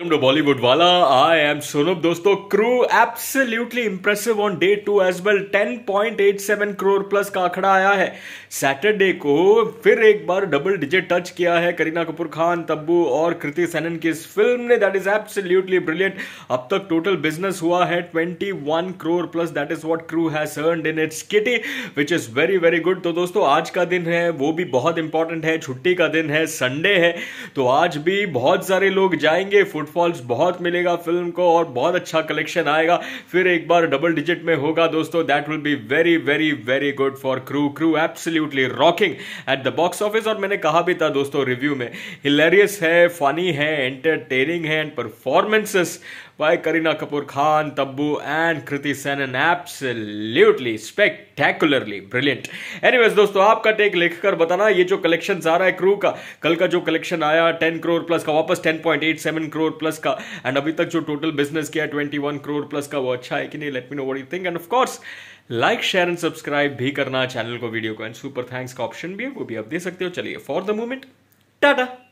welcome to Bollywood वाला आई am Sonab दोस्तों Crew absolutely impressive on day two as well 10.87 crore plus का आंकड़ा आया है सैटरडे को फिर एक बार डबल डिजिट टच किया है करीना कपूर खान तब्बू और कृति सेनन की इस फिल्म ने दैट इज एब्सोल्युटली ब्रिलियंट अब तक टोटल बिजनेस हुआ है 21 crore plus that is what Crew has earned in its kitty which is very very good तो दोस्तों आज का दिन है वो भी बहुत इंपॉर्टेंट है छुट्टी का दिन है संडे है तो आज भी बहुत सारे लोग जाएंगे फुट फुटफॉल्स बहुत मिलेगा फिल्म को और बहुत अच्छा कलेक्शन आएगा फिर एक बार डबल डिजिट में होगा दोस्तों that will be very very very good for Crew Crew absolutely rocking at the box office और मैंने कहा भी था दोस्तों रिव्यू में हिलेरियस है फनी है एंटरटेनिंग है and performances by Kareena Kapoor Khan Tabu and Kriti Sanon an absolutely spectacularly brilliant anyways दोस्तों आपका टेक लिखकर बताना ये जो कलेक्शन आ रहा है क्रू का कल का जो कलेक्शन आया टेन करोड़ प्लस का वापस ten point eight seven crore plus का एंड अभी तक जो टोटल बिजनेस किया ट्वेंटी वन करोड़ प्लस का वो अच्छा है कि नहीं let me know what you think and of course like share and subscribe भी करना चैनल को वीडियो को एंड सुपर थैंक्स का ऑप्शन भी है वो भी आप दे सकते हो चलिए फॉर द मोमेंट टाटा